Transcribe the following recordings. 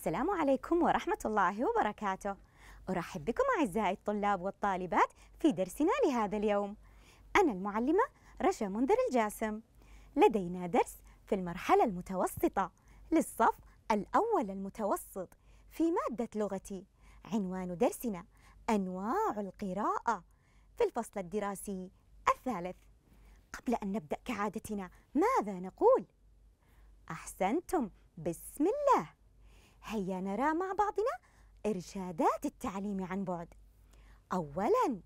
السلام عليكم ورحمة الله وبركاته أرحب بكم أعزائي الطلاب والطالبات في درسنا لهذا اليوم أنا المعلمة رشا منذر الجاسم لدينا درس في المرحلة المتوسطة للصف الأول المتوسط في مادة لغتي عنوان درسنا أنواع القراءة في الفصل الدراسي الثالث قبل أن نبدأ كعادتنا ماذا نقول؟ أحسنتم بسم الله هيا نرى مع بعضنا إرشادات التعليم عن بعد أولاً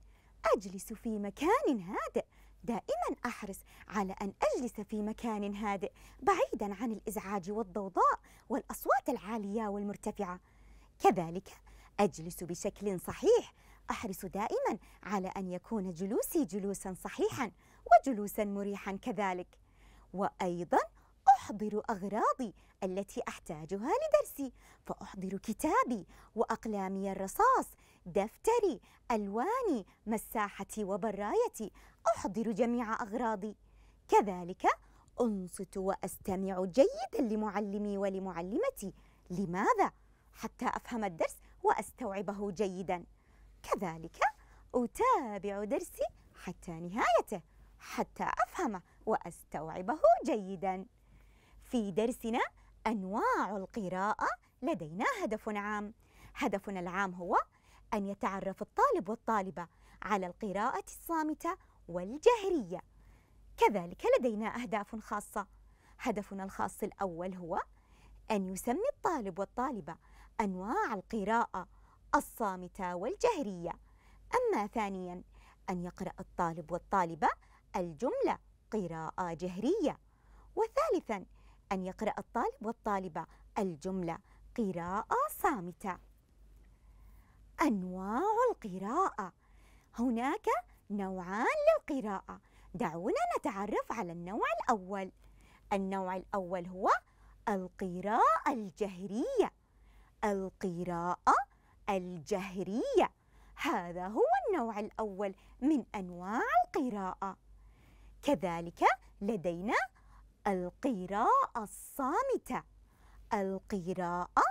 أجلس في مكان هادئ دائما أحرص على أن أجلس في مكان هادئ بعيدا عن الإزعاج والضوضاء والأصوات العالية والمرتفعة كذلك أجلس بشكل صحيح أحرص دائما على أن يكون جلوسي جلوسا صحيحا وجلوسا مريحا كذلك وأيضا أحضر أغراضي التي أحتاجها لدرسي فأحضر كتابي وأقلامي الرصاص دفتري ألواني مساحتي وبرايتي أحضر جميع أغراضي كذلك أنصت وأستمع جيدا لمعلمي ولمعلمتي لماذا؟ حتى أفهم الدرس وأستوعبه جيدا كذلك أتابع درسي حتى نهايته حتى أفهمه وأستوعبه جيداً في درسنا أنواع القراءة لدينا هدف عام هدفنا العام هو أن يتعرف الطالب والطالبة على القراءة الصامتة والجهرية كذلك لدينا أهداف خاصة هدفنا الخاص الأول هو أن يسمي الطالب والطالبة أنواع القراءة الصامتة والجهرية أما ثانياً أن يقرأ الطالب والطالبة الجملة قراءة جهرية وثالثاً أن يقرأ الطالب والطالبة الجملة قراءة صامتة أنواع القراءة هناك نوعان للقراءة دعونا نتعرف على النوع الأول النوع الأول هو القراءة الجهرية القراءة الجهرية هذا هو النوع الأول من أنواع القراءة كذلك لدينا القراءة الصامتة القراءة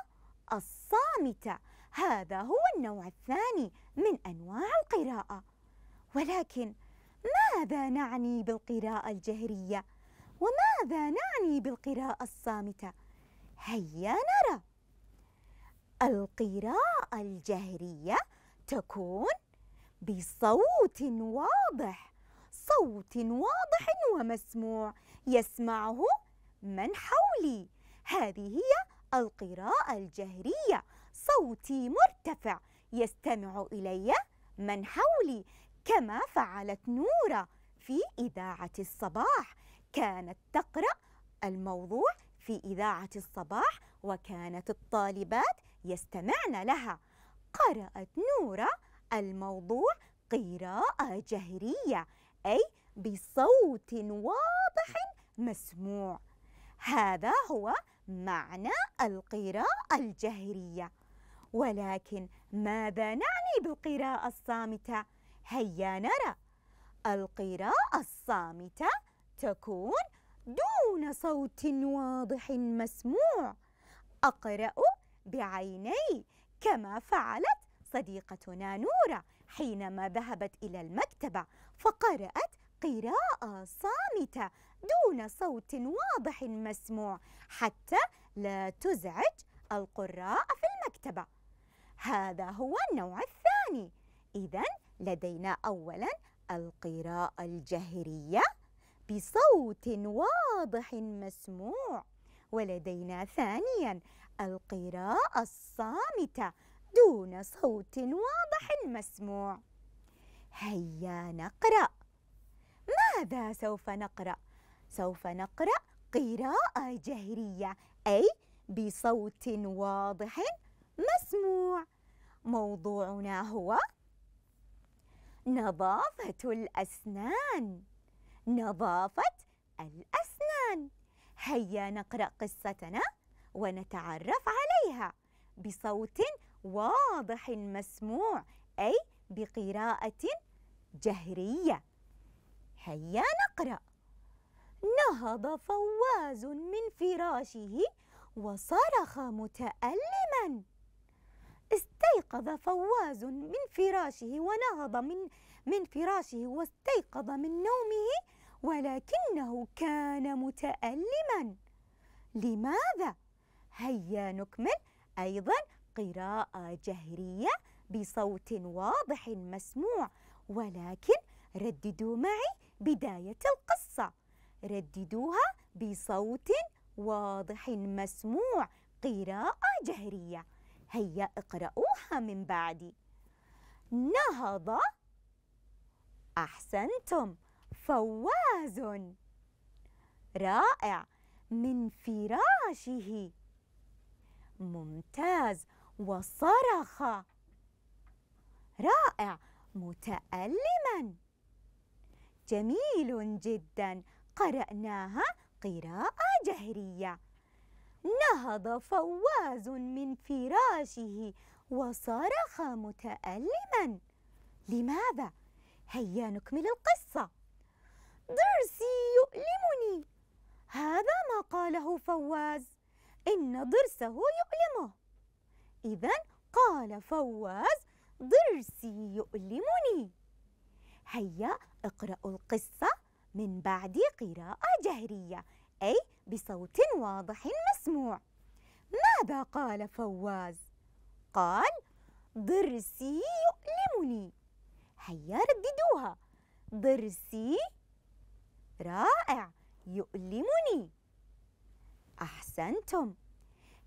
الصامتة هذا هو النوع الثاني من أنواع القراءة ولكن ماذا نعني بالقراءة الجهرية؟ وماذا نعني بالقراءة الصامتة؟ هيا نرى القراءة الجهرية تكون بصوت واضح بصوت واضح ومسموع يسمعه من حولي هذه هي القراءة الجهرية صوتي مرتفع يستمع إلي من حولي كما فعلت نورة في إذاعة الصباح كانت تقرأ الموضوع في إذاعة الصباح وكانت الطالبات يستمعن لها قرأت نورة الموضوع قراءة جهرية أي بصوت واضح مسموع هذا هو معنى القراءة الجهرية ولكن ماذا نعني بالقراءة الصامتة؟ هيا نرى القراءة الصامتة تكون دون صوت واضح مسموع أقرأ بعيني كما فعلت صديقتنا نورة حينما ذهبت إلى المكتبة فقرأت قراءة صامتة دون صوت واضح مسموع حتى لا تزعج القراء في المكتبة هذا هو النوع الثاني إذا لدينا أولا القراءة الجهرية بصوت واضح مسموع ولدينا ثانيا القراءة الصامتة دون صوت واضح مسموع هيا نقرأ ماذا سوف نقرأ؟ سوف نقرأ قراءة جهرية أي بصوت واضح مسموع موضوعنا هو نظافة الأسنان نظافة الأسنان هيا نقرأ قصتنا ونتعرف عليها بصوت واضح مسموع أي بقراءة جهرية هيا نقرأ نهض فواز من فراشه وصرخ متألما استيقظ فواز من فراشه ونهض من من فراشه واستيقظ من نومه ولكنه كان متألما لماذا؟ هيا نكمل أيضا قراءة جهرية بصوت واضح مسموع ولكن رددوا معي بداية القصة رددوها بصوت واضح مسموع قراءة جهرية هيا اقرأوها من بعدي نهض أحسنتم فواز رائع من فراشه ممتاز وصرخ رائع متألما جميل جدا قرأناها قراءة جهرية نهض فواز من فراشه وصرخ متألما لماذا؟ هيا نكمل القصة ضرسي يؤلمني هذا ما قاله فواز إن ضرسه يؤلمه إذا قال فواز ضرسي يؤلمني هيا اقرأوا القصة من بعد قراءة جهرية أي بصوت واضح مسموع ماذا قال فواز؟ قال ضرسي يؤلمني هيا رددوها ضرسي رائع يؤلمني أحسنتم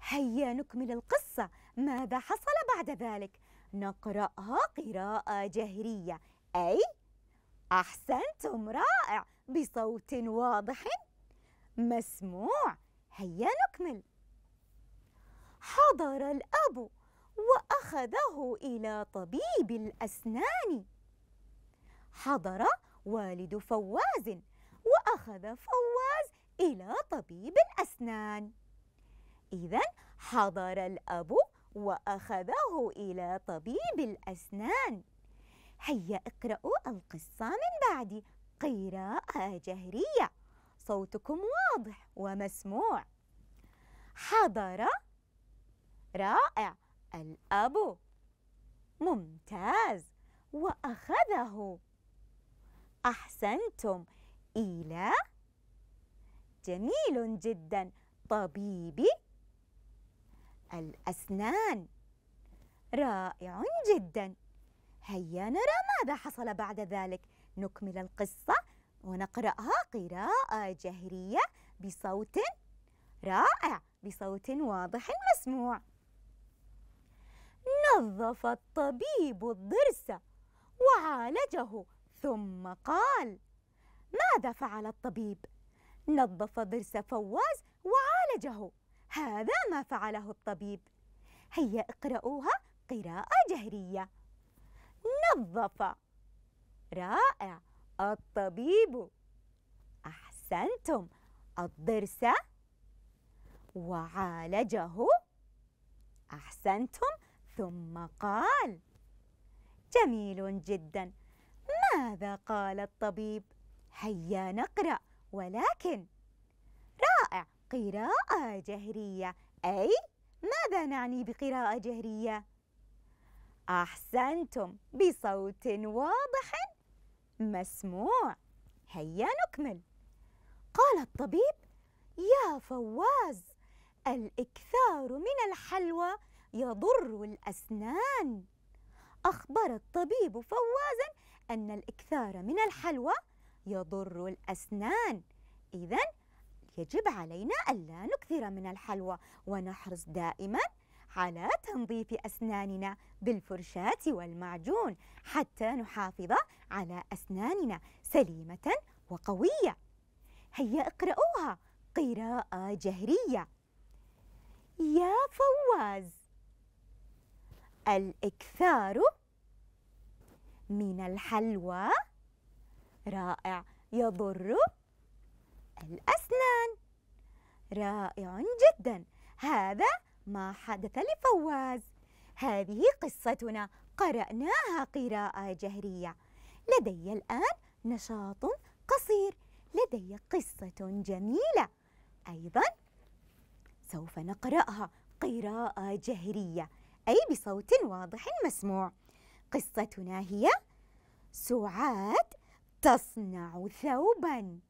هيا نكمل القصة ماذا حصل بعد ذلك؟ نقرأها قراءة جهرية أي أحسنتم رائع بصوت واضح مسموع هيا نكمل حضر الأب وأخذه إلى طبيب الأسنان حضر والد فواز وأخذ فواز إلى طبيب الأسنان إذا حضر الأب وأخذه إلى طبيب الأسنان هيا اقرأوا القصة من بعدي قراءة جهرية صوتكم واضح ومسموع حضر رائع الأب ممتاز وأخذه أحسنتم إلى جميل جدا طبيبي الأسنان رائع جدا هيا نرى ماذا حصل بعد ذلك نكمل القصة ونقرأها قراءة جهرية بصوت رائع بصوت واضح مسموع نظف الطبيب الضرس وعالجه ثم قال ماذا فعل الطبيب نظف ضرس فواز وعالجه هذا ما فعله الطبيب هيا اقرأوها قراءة جهرية نظف رائع الطبيب أحسنتم الضرس وعالجه أحسنتم ثم قال جميل جدا ماذا قال الطبيب هيا نقرأ ولكن قراءة جهرية أي ماذا نعني بقراءة جهرية؟ أحسنتم بصوت واضح مسموع هيا نكمل قال الطبيب يا فواز الإكثار من الحلوى يضر الأسنان أخبر الطبيب فوازا أن الإكثار من الحلوى يضر الأسنان إذا يجب علينا ألا نكثر من الحلوى ونحرص دائما على تنظيف أسناننا بالفرشاة والمعجون حتى نحافظ على أسناننا سليمة وقوية هيا اقرأوها قراءة جهرية يا فواز الإكثار من الحلوى رائع يضر الأسنان رائع جدا هذا ما حدث لفواز هذه قصتنا قرأناها قراءة جهرية لدي الآن نشاط قصير لدي قصة جميلة أيضا سوف نقرأها قراءة جهرية أي بصوت واضح مسموع قصتنا هي سعاد تصنع ثوباً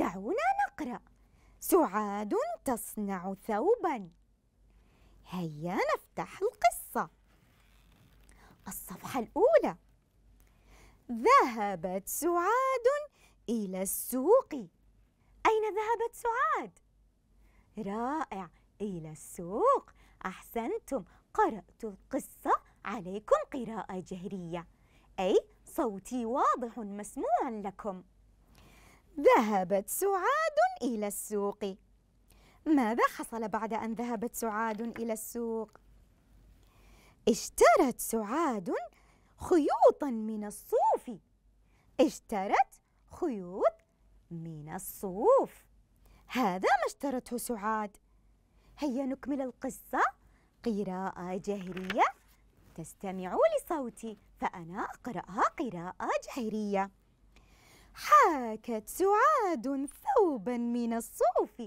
دعونا نقرأ سعاد تصنع ثوبا هيا نفتح القصة الصفحة الأولى ذهبت سعاد إلى السوق أين ذهبت سعاد؟ رائع إلى السوق أحسنتم قرأت القصة عليكم قراءة جهرية أي صوتي واضح مسموع لكم ذهبت سعاد إلى السوق ماذا حصل بعد أن ذهبت سعاد إلى السوق؟ اشترت سعاد خيوطا من الصوف اشترت خيوط من الصوف هذا ما اشترته سعاد هيا نكمل القصة قراءة جهرية تستمعوا لصوتي فأنا أقرأها قراءة جهرية حاكت سعاد ثوبا من الصوف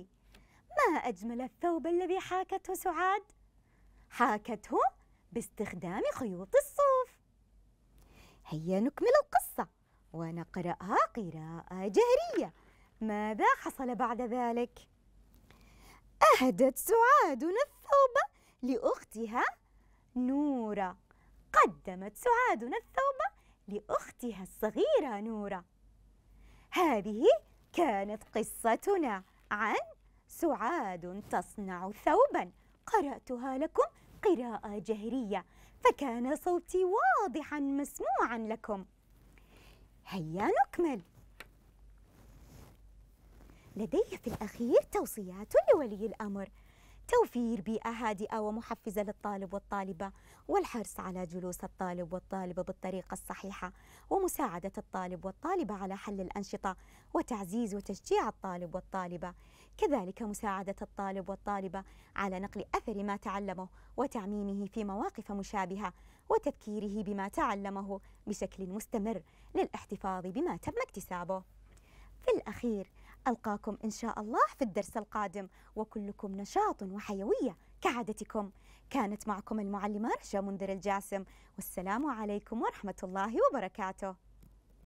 ما أجمل الثوب الذي حاكته سعاد حاكته باستخدام خيوط الصوف هيا نكمل القصة ونقرأها قراءة جهرية ماذا حصل بعد ذلك؟ أهدت سعاد الثوب لأختها نورة قدمت سعاد الثوب لأختها الصغيرة نورة هذه كانت قصتنا عن سعاد تصنع ثوبا قرأتها لكم قراءة جهرية فكان صوتي واضحا مسموعا لكم هيا نكمل لدي في الأخير توصيات لولي الأمر توفير بيئة هادئة ومحفزة للطالب والطالبة والحرص على جلوس الطالب والطالبة بالطريقة الصحيحة ومساعدة الطالب والطالبة على حل الأنشطة وتعزيز وتشجيع الطالب والطالبة كذلك مساعدة الطالب والطالبة على نقل أثر ما تعلمه وتعميمه في مواقف مشابهة وتذكيره بما تعلمه بشكل مستمر للاحتفاظ بما تم اكتسابه في الأخير ألقاكم إن شاء الله في الدرس القادم وكلكم نشاط وحيوية كعادتكم كانت معكم المعلمة رشا منذر الجاسم والسلام عليكم ورحمة الله وبركاته